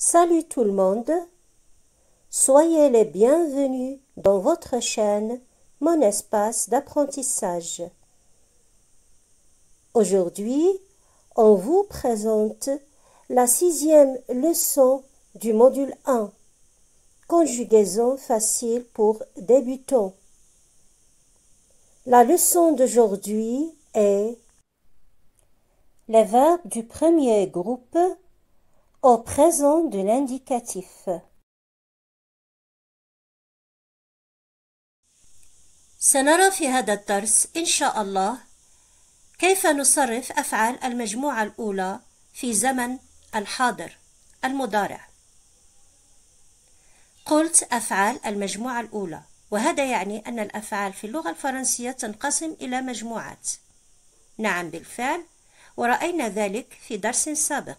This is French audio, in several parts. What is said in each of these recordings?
Salut tout le monde, soyez les bienvenus dans votre chaîne Mon espace d'apprentissage. Aujourd'hui, on vous présente la sixième leçon du module 1, conjugaison facile pour débutants. La leçon d'aujourd'hui est les verbes du premier groupe au présent de l'indicatif. سنرى في هذا الدرس إن شاء الله كيف نصرف أفعال المجموعة الأولى في زمن الحاضر المضارع قلت أفعال المجموعة الأولى وهذا يعني أن الأفعال في اللغة الفرنسية تنقسم إلى مجموعات نعم بالفعل ورأينا ذلك في درس سابق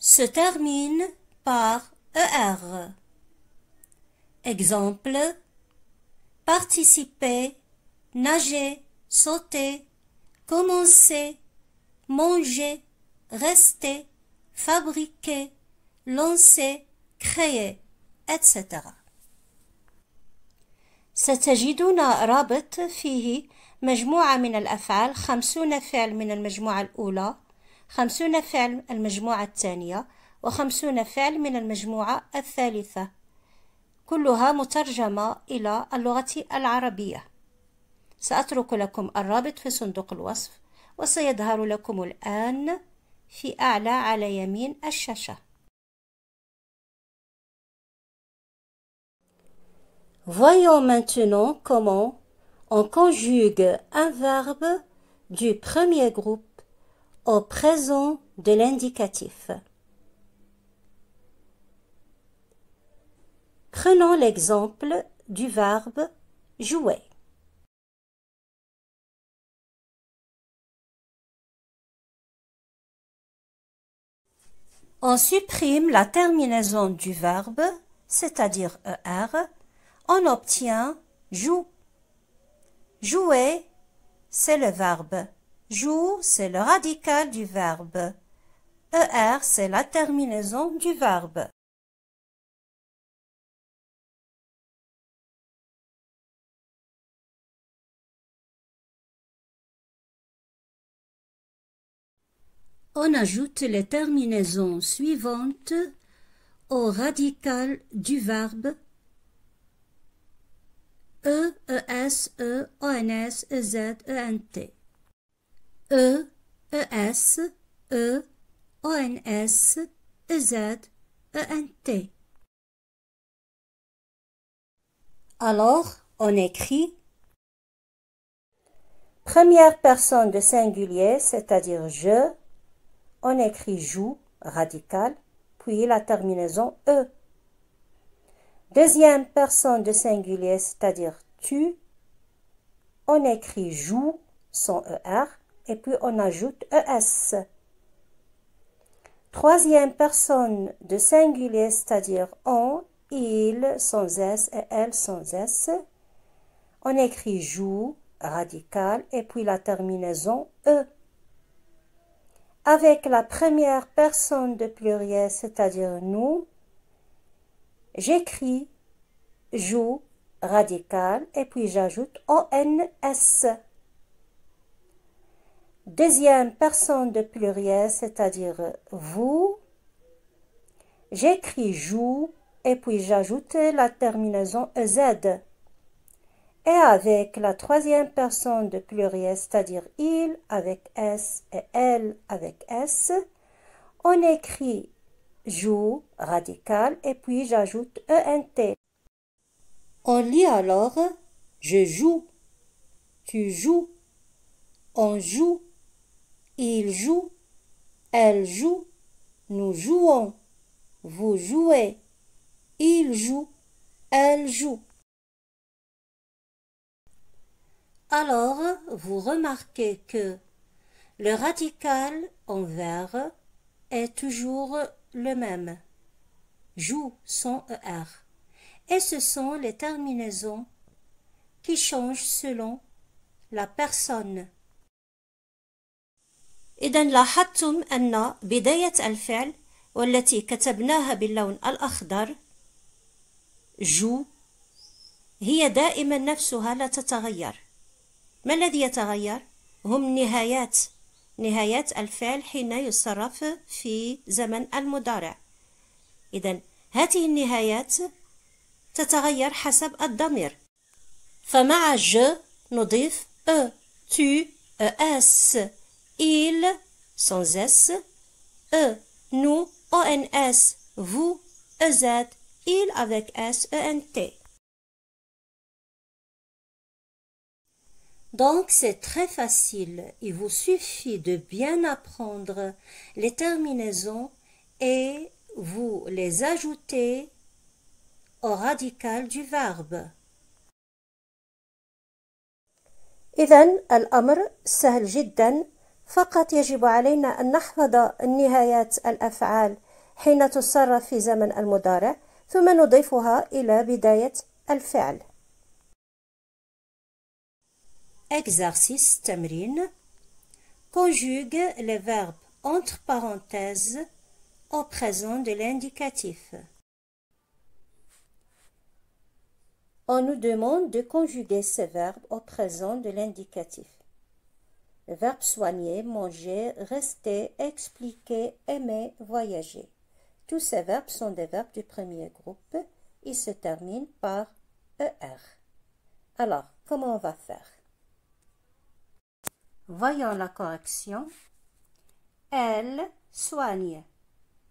se termine par er. Exemple participer, nager, sauter, commencer, manger, rester, fabriquer, lancer, créer, etc. ستجدون رابط فيه مجموعة من الأفعال خمسون فعل من المجموعة الأولى خمسون فعل المجموعة الثانية وخمسون فعل من المجموعة الثالثة كلها مترجمة إلى اللغة العربية سأترك لكم الرابط في صندوق الوصف وسيظهر لكم الآن في أعلى على يمين الشاشة Voyons maintenant comment on conjugue un verbe du premier groupe au présent de l'indicatif. Prenons l'exemple du verbe jouer. On supprime la terminaison du verbe, c'est-à-dire ER, on obtient joue. Jouer, c'est le verbe JOU, c'est le radical du verbe. ER, c'est la terminaison du verbe. On ajoute les terminaisons suivantes au radical du verbe E, e s E, e, e n t E, ES, E, e, e, e n t Alors, on écrit Première personne de singulier, c'est-à-dire je, on écrit joue, radical, puis la terminaison e. Deuxième personne de singulier, c'est-à-dire tu, on écrit joue, sans er, et puis on ajoute ES. Troisième personne de singulier, c'est-à-dire on, il sans S et elle sans S. On écrit joue, radical, et puis la terminaison E. Avec la première personne de pluriel, c'est-à-dire nous, j'écris joue, radical, et puis j'ajoute ONS deuxième personne de pluriel, c'est-à-dire vous. J'écris joue et puis j'ajoute la terminaison z. Et avec la troisième personne de pluriel, c'est-à-dire il avec s et elle avec s, on écrit joue radical et puis j'ajoute ent. On lit alors je joue, tu joues, on joue. Il joue. Elle joue. Nous jouons. Vous jouez. Il joue. Elle joue. Alors, vous remarquez que le radical en vert est toujours le même. Joue sans ER. Et ce sont les terminaisons qui changent selon la personne. إذا لاحظتم أن بداية الفعل والتي كتبناها باللون الأخضر جو هي دائما نفسها لا تتغير ما الذي يتغير؟ هم نهايات نهايات الفعل حين يصرف في زمن المضارع إذا هذه النهايات تتغير حسب الضمير فمع ج نضيف أ أ أس il, sans S, E, nous, O-N-S, vous, EZ, il avec S-E-N-T. Donc c'est très facile, il vous suffit de bien apprendre les terminaisons et vous les ajoutez au radical du verbe. الأمر سهل فقط يجب علينا أن نحفظ نهايات الأفعال حين تصرف في زمن المضارع ثم نضيفها إلى بداية الفعل Exercice تمرين Conjugue le verbes entre parenthèses au présent de l'indicatif. On nous demande de conjuguer ces verbes au présent de l'indicatif. Verbe soigner, manger, rester, expliquer, aimer, voyager. Tous ces verbes sont des verbes du premier groupe. Ils se terminent par er. Alors, comment on va faire Voyons la correction. Elle soigne.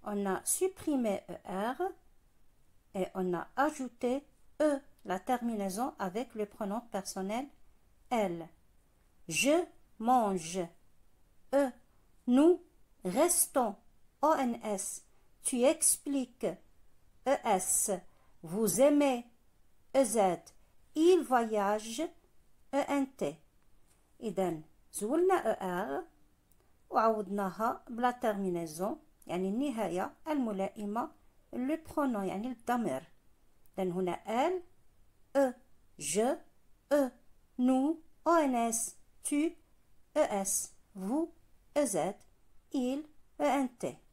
On a supprimé er et on a ajouté e, la terminaison avec le pronom personnel elle. Je Mange. E. Nous. Restons. O. N. S. Tu expliques. E. S. Vous aimez. E. Z. Il voyage. E. N. T. Et d'un, zoulna E. R. Ou aoudna ha. Bla terminaison. Yanni n'y a ya. Elle moulaima. Le pronom. Yanni l'damer. huna. Elle. E. Je. E. Nous. O. N. S. Tu. ES, vous, EZ, il, ENT.